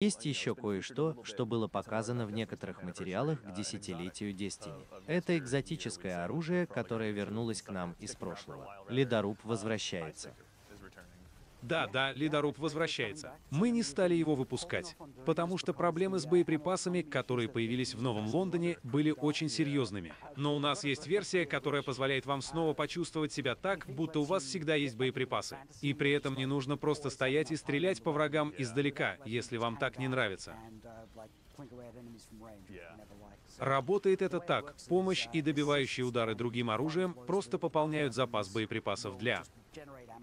Есть еще кое-что, что было показано в некоторых материалах к десятилетию Destiny. Это экзотическое оружие, которое вернулось к нам из прошлого. Ледоруб возвращается. Да, да, ледоруб возвращается. Мы не стали его выпускать, потому что проблемы с боеприпасами, которые появились в Новом Лондоне, были очень серьезными. Но у нас есть версия, которая позволяет вам снова почувствовать себя так, будто у вас всегда есть боеприпасы. И при этом не нужно просто стоять и стрелять по врагам издалека, если вам так не нравится. Работает это так. Помощь и добивающие удары другим оружием просто пополняют запас боеприпасов для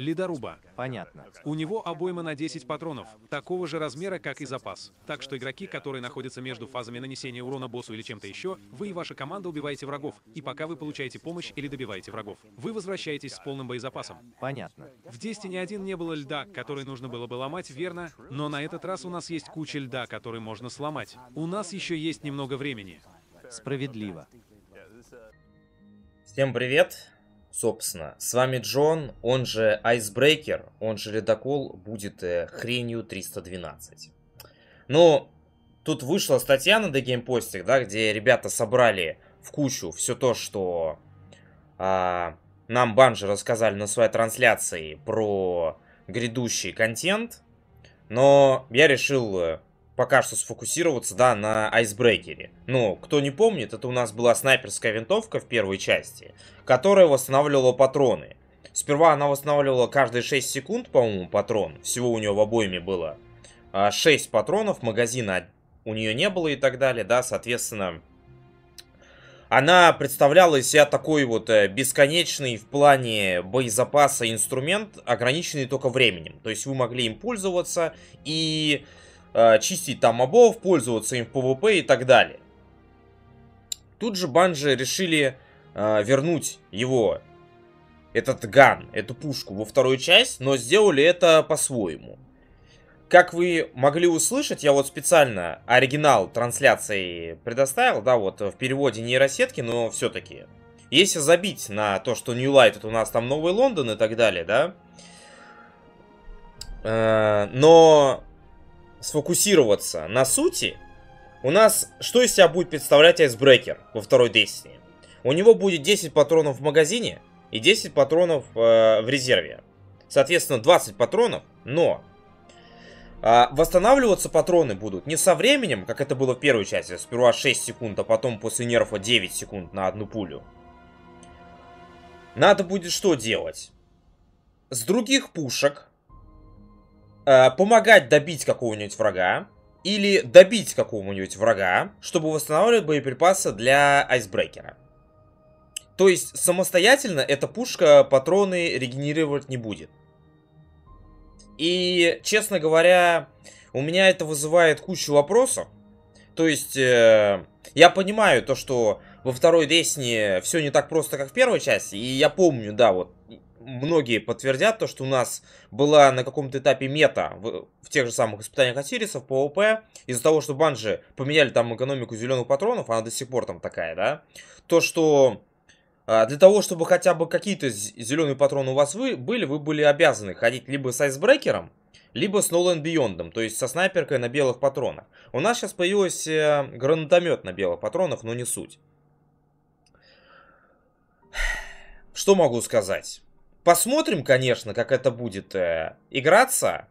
Ледоруба. Понятно. У него обойма на 10 патронов, такого же размера, как и запас. Так что игроки, которые находятся между фазами нанесения урона боссу или чем-то еще, вы и ваша команда убиваете врагов, и пока вы получаете помощь или добиваете врагов, вы возвращаетесь с полным боезапасом. Понятно. В Destiny 1 не было льда, который нужно было бы ломать, верно? Но на этот раз у нас есть куча льда, который можно сломать. У нас еще есть немного времени. Справедливо. Всем привет! Собственно, с вами Джон, он же Icebreaker, он же Ледокол, будет э, хренью 312. Ну, тут вышла статья на The Game Posting, да, где ребята собрали в кучу все то, что а, нам банжи рассказали на своей трансляции про грядущий контент. Но я решил э, пока что сфокусироваться, да, на айсбрекере. Ну, кто не помнит, это у нас была снайперская винтовка в первой части, которая восстанавливала патроны. Сперва она восстанавливала каждые 6 секунд, по-моему, патрон. Всего у нее в обойме было 6 а, патронов, магазина у нее не было и так далее, да, соответственно, она представляла из себя такой вот э, бесконечный в плане боезапаса инструмент, ограниченный только временем. То есть вы могли им пользоваться, и Э, чистить там мобов, пользоваться им в PvP и так далее. Тут же Банжи решили э, вернуть его, этот ган, эту пушку во вторую часть, но сделали это по-своему. Как вы могли услышать, я вот специально оригинал трансляции предоставил, да, вот в переводе нейросетки, но все-таки. Если забить на то, что New Light это у нас там Новый Лондон и так далее, да, э, но сфокусироваться на сути, у нас что из себя будет представлять айсбрекер во второй Destiny? У него будет 10 патронов в магазине и 10 патронов э, в резерве. Соответственно, 20 патронов, но э, восстанавливаться патроны будут не со временем, как это было в первой части, сперва 6 секунд, а потом после нерфа 9 секунд на одну пулю. Надо будет что делать? С других пушек Э, помогать добить какого-нибудь врага, или добить какого-нибудь врага, чтобы восстанавливать боеприпасы для айсбрекера. То есть самостоятельно эта пушка патроны регенерировать не будет. И, честно говоря, у меня это вызывает кучу вопросов. То есть, э, я понимаю то, что во второй Десне все не так просто, как в первой части. И я помню, да, вот, многие подтвердят то, что у нас была на каком-то этапе мета в, в тех же самых испытаниях Осириса, по ПВП, из-за того, что банжи поменяли там экономику зеленых патронов, она до сих пор там такая, да, то, что а, для того, чтобы хотя бы какие-то зеленые патроны у вас вы, были, вы были обязаны ходить либо с айсбрекером, либо с Nolan Beyond, то есть со снайперкой на белых патронах. У нас сейчас появился э, гранатомет на белых патронах, но не суть. Что могу сказать? Посмотрим, конечно, как это будет э, играться,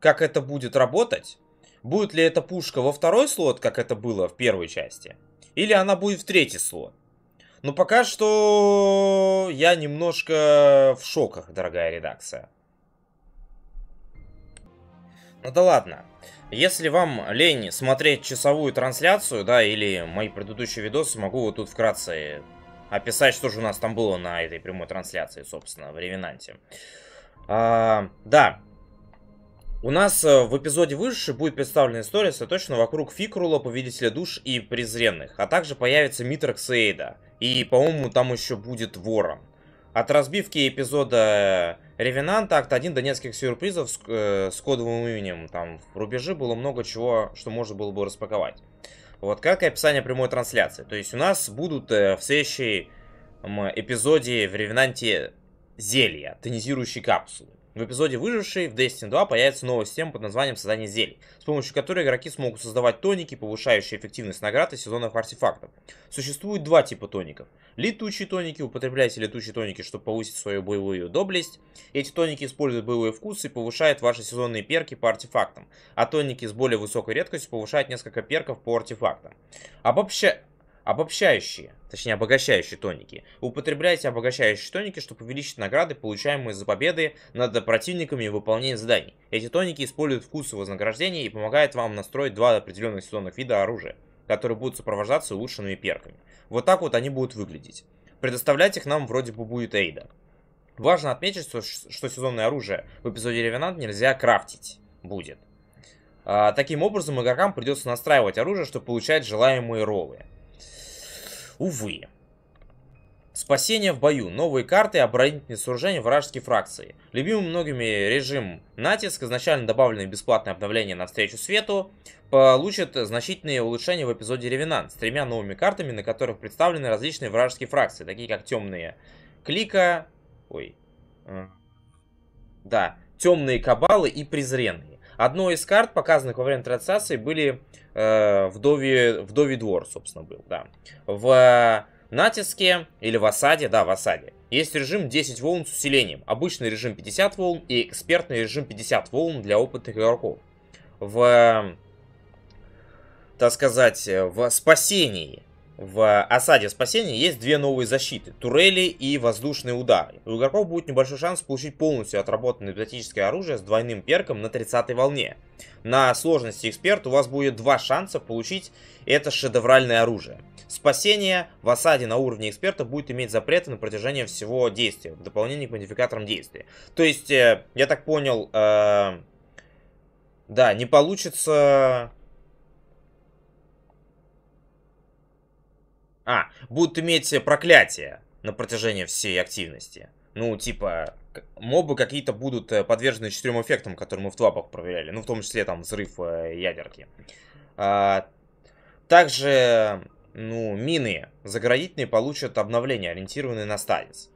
как это будет работать. Будет ли эта пушка во второй слот, как это было в первой части, или она будет в третий слот. Но пока что я немножко в шоках, дорогая редакция. Ну да ладно. Если вам лень смотреть часовую трансляцию, да, или мои предыдущие видосы, могу вот тут вкратце описать, что же у нас там было на этой прямой трансляции, собственно, в Ревенанте. А, да, у нас э, в эпизоде выше будет представлена история, сосредоточена вокруг Фикрула, Повелителя Душ и Презренных, а также появится Митракс и Эйда, и, по-моему, там еще будет Ворон. От разбивки эпизода э, Ревенанта, акт 1, до нескольких сюрпризов с, э, с кодовым именем, там, в рубеже было много чего, что можно было бы распаковать. Вот как и описание прямой трансляции. То есть у нас будут э, в следующем эпизоде в Ревенанте зелья, тонизирующие капсулы. В эпизоде «Выживший» в Destiny 2 появится новая система под названием «Создание зелий», с помощью которой игроки смогут создавать тоники, повышающие эффективность наград и сезонных артефактов. Существует два типа тоников. Летучие тоники. Употребляйте летучие тоники, чтобы повысить свою боевую доблесть. Эти тоники используют боевой вкус и повышают ваши сезонные перки по артефактам. А тоники с более высокой редкостью повышают несколько перков по артефактам. Обобща... Обобщающие, точнее обогащающие тоники. Употребляйте обогащающие тоники, чтобы увеличить награды, получаемые за победы над противниками и выполнение заданий. Эти тоники используют вкус вознаграждения и помогают вам настроить два определенных сезонных вида оружия, которые будут сопровождаться улучшенными перками. Вот так вот они будут выглядеть. Предоставлять их нам вроде бы будет Эйда. Важно отметить, что, сезонное оружие в эпизоде Ревенант нельзя крафтить будет. А, таким образом, игрокам придется настраивать оружие, чтобы получать желаемые роллы. Увы. Спасение в бою. Новые карты и оборонительные сооружения вражеские фракции. Любимый многими режим натиск, изначально добавленные бесплатные обновления встречу свету, получит значительные улучшения в эпизоде Ревенант с тремя новыми картами, на которых представлены различные вражеские фракции, такие как темные клика, ой, э, да, темные кабалы и презренные. Одной из карт, показанных во время трансляции, были э, вдови вдове двор, собственно, был, да. В э, натиске или в осаде, да, в осаде, есть режим 10 волн с усилением. Обычный режим 50 волн и экспертный режим 50 волн для опытных игроков. В, э, так сказать, э, в спасении в осаде спасения есть две новые защиты, турели и воздушные удары. У игроков будет небольшой шанс получить полностью отработанное экзотическое оружие с двойным перком на 30 волне. На сложности эксперт у вас будет два шанса получить это шедевральное оружие. Спасение в осаде на уровне эксперта будет иметь запреты на протяжении всего действия, в дополнение к модификаторам действия. То есть, э, я так понял, э, да, не получится А, будут иметь проклятие на протяжении всей активности. Ну, типа, мобы какие-то будут э, подвержены четырем эффектам, которые мы в твапах проверяли. Ну, в том числе там взрыв э, ядерки. А, также, ну, мины заградительные получат обновление, ориентированные на стазис.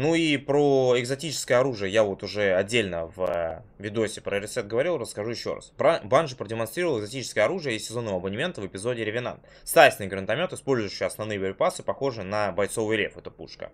Ну и про экзотическое оружие я вот уже отдельно в э, видосе про ресет говорил, расскажу еще раз. Про Банжи продемонстрировал экзотическое оружие из сезонного абонемента в эпизоде Ревенант. Стайсный гранатомет, использующий основные боеприпасы, похожи на бойцовый рев, это пушка.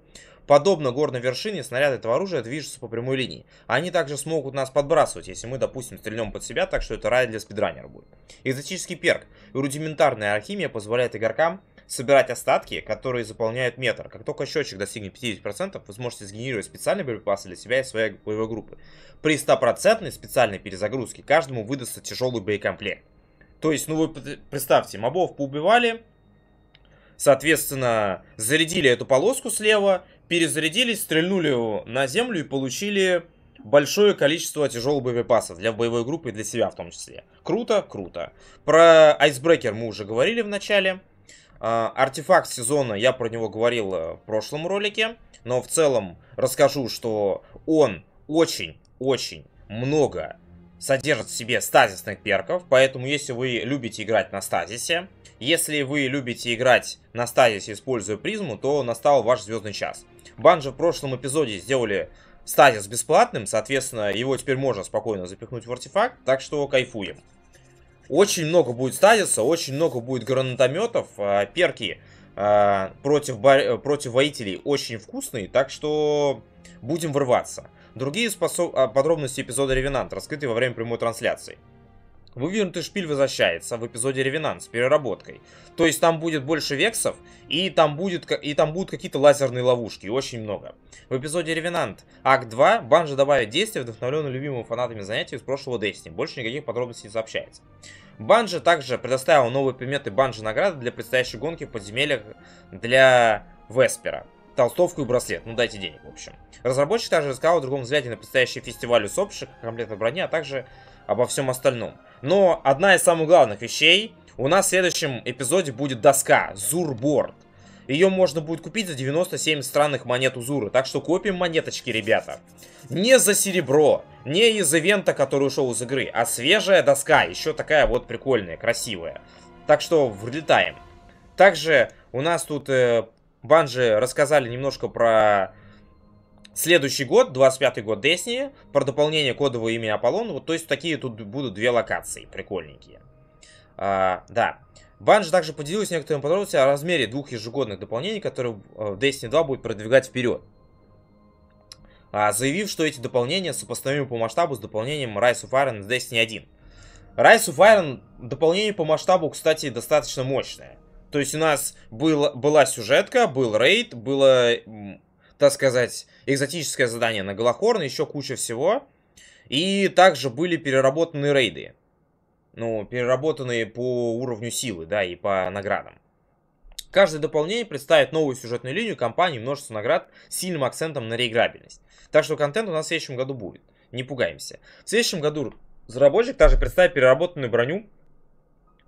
Подобно горной вершине, снаряд этого оружия движется по прямой линии. Они также смогут нас подбрасывать, если мы, допустим, стрельнем под себя, так что это рай для спидранера будет. Экзотический перк. Рудиментарная алхимия позволяет игрокам собирать остатки, которые заполняют метр. Как только счетчик достигнет 50%, вы сможете сгенерировать специальные боеприпасы для себя и своей боевой группы. При 100% специальной перезагрузке каждому выдастся тяжелый боекомплект. То есть, ну вы представьте, мобов поубивали, соответственно, зарядили эту полоску слева, перезарядились, стрельнули на землю и получили большое количество тяжелых боеприпасов для боевой группы и для себя в том числе. Круто, круто. Про айсбрекер мы уже говорили в начале. А, артефакт сезона, я про него говорил э, в прошлом ролике, но в целом расскажу, что он очень-очень много содержит в себе стазисных перков, поэтому если вы любите играть на стазисе, если вы любите играть на стазисе, используя призму, то настал ваш звездный час. Банжи в прошлом эпизоде сделали стазис бесплатным, соответственно, его теперь можно спокойно запихнуть в артефакт, так что кайфуем. Очень много будет стазиса, очень много будет гранатометов. А, перки а, против, против воителей очень вкусные, так что будем врываться. Другие способ... А, подробности эпизода Ревенант раскрыты во время прямой трансляции. Вывернутый шпиль возвращается в эпизоде Ревенант с переработкой. То есть там будет больше вексов, и там, будет, и там будут какие-то лазерные ловушки, очень много. В эпизоде Ревенант Акт 2 Банжа добавит действия, вдохновленные любимыми фанатами занятий из прошлого Destiny. Больше никаких подробностей не сообщается. Банжи также предоставил новые приметы Банжи награды для предстоящей гонки в подземельях для Веспера толстовку и браслет. Ну, дайте денег, в общем. Разработчик также рассказал о другом взгляде на предстоящий фестиваль усопших, комплектной брони, а также обо всем остальном. Но одна из самых главных вещей, у нас в следующем эпизоде будет доска, Зурборд. Ее можно будет купить за 97 странных монет Узуры. Так что копим монеточки, ребята. Не за серебро, не из ивента, который ушел из игры, а свежая доска. Еще такая вот прикольная, красивая. Так что влетаем. Также у нас тут э, Банжи рассказали немножко про следующий год, 25-й год Десни, про дополнение кодового имя Аполлон. Вот, то есть, такие тут будут две локации, прикольненькие. А, да. Банжи также поделилась некоторыми подробностями о размере двух ежегодных дополнений, которые э, в Destiny 2 будет продвигать вперед. А, заявив, что эти дополнения сопоставимы по масштабу с дополнением Rise of Iron в Destiny 1. Rise of Iron дополнение по масштабу, кстати, достаточно мощное. То есть у нас был, была сюжетка, был рейд, было, так сказать, экзотическое задание на Галахорн, еще куча всего. И также были переработаны рейды. Ну, переработанные по уровню силы, да, и по наградам. Каждое дополнение представит новую сюжетную линию, компанию, множество наград с сильным акцентом на реиграбельность. Так что контент у нас в следующем году будет. Не пугаемся. В следующем году разработчик также представит переработанную броню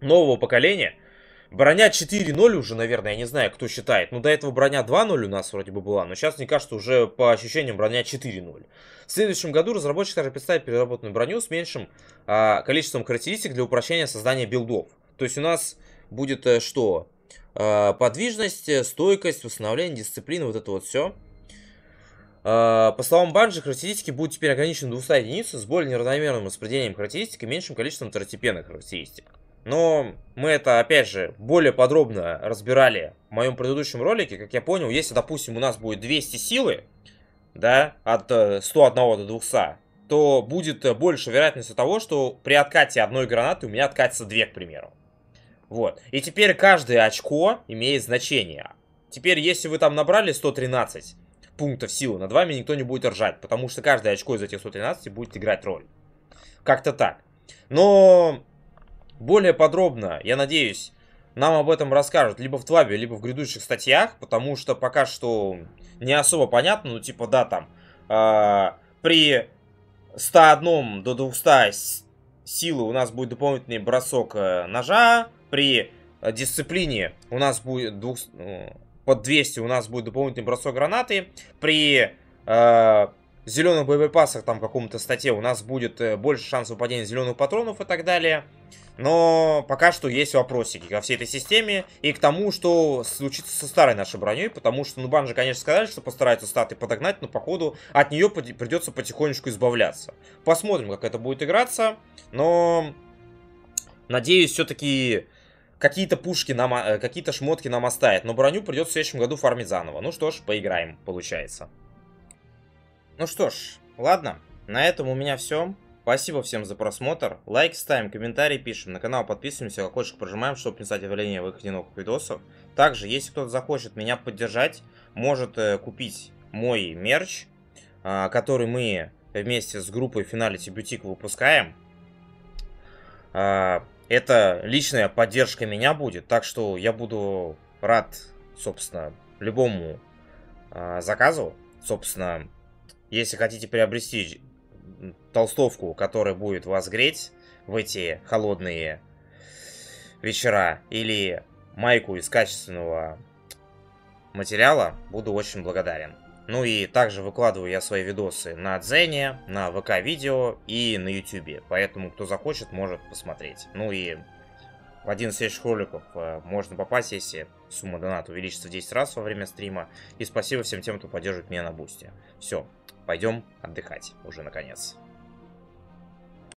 нового поколения – Броня 4-0 уже, наверное, я не знаю, кто считает. Но ну, до этого броня 2-0 у нас вроде бы была, но сейчас, мне кажется, уже по ощущениям броня 4-0. В следующем году разработчики также представит переработанную броню с меньшим а, количеством характеристик для упрощения создания билдов. То есть у нас будет а, что? А, подвижность, э, стойкость, восстановление, дисциплина, вот это вот все. По словам Банжи, характеристики будут теперь ограничены 200 единиц с более неравномерным распределением характеристик и меньшим количеством второстепенных характеристик. Но мы это, опять же, более подробно разбирали в моем предыдущем ролике. Как я понял, если, допустим, у нас будет 200 силы, да, от 101 э, до 200, то будет э, больше вероятность того, что при откате одной гранаты у меня откатится две, к примеру. Вот. И теперь каждое очко имеет значение. Теперь, если вы там набрали 113 пунктов силы, над вами никто не будет ржать, потому что каждое очко из этих 113 будет играть роль. Как-то так. Но более подробно, я надеюсь, нам об этом расскажут либо в Твабе, либо в грядущих статьях, потому что пока что не особо понятно, ну типа да, там э, при 101 до 200 силы у нас будет дополнительный бросок э, ножа, при дисциплине у нас будет 200, ну, под 200 у нас будет дополнительный бросок гранаты, при э, зеленых боеприпасах, там, каком-то статье, у нас будет э, больше шансов выпадения зеленых патронов и так далее. Но пока что есть вопросики ко всей этой системе и к тому, что случится со старой нашей броней, потому что ну банжи, конечно, сказали, что постараются статы подогнать, но походу от нее придется потихонечку избавляться. Посмотрим, как это будет играться, но надеюсь, все-таки какие-то пушки нам, э, какие-то шмотки нам оставят, но броню придется в следующем году фармить заново. Ну что ж, поиграем, получается. Ну что ж, ладно, на этом у меня все. Спасибо всем за просмотр. Лайк ставим, комментарии пишем, на канал подписываемся, колокольчик прожимаем, чтобы не стать объявления выходе новых видосов. Также, если кто-то захочет меня поддержать, может э, купить мой мерч, э, который мы вместе с группой Finality Boutique выпускаем. Э, это личная поддержка меня будет, так что я буду рад, собственно, любому а, заказу. Собственно, если хотите приобрести толстовку, которая будет вас греть в эти холодные вечера, или майку из качественного материала, буду очень благодарен. Ну и также выкладываю я свои видосы на Дзене, на ВК-видео и на Ютубе. Поэтому, кто захочет, может посмотреть. Ну и в один из следующих роликов э, можно попасть, если сумма доната увеличится в 10 раз во время стрима. И спасибо всем тем, кто поддерживает меня на бусте. Все, пойдем отдыхать уже наконец.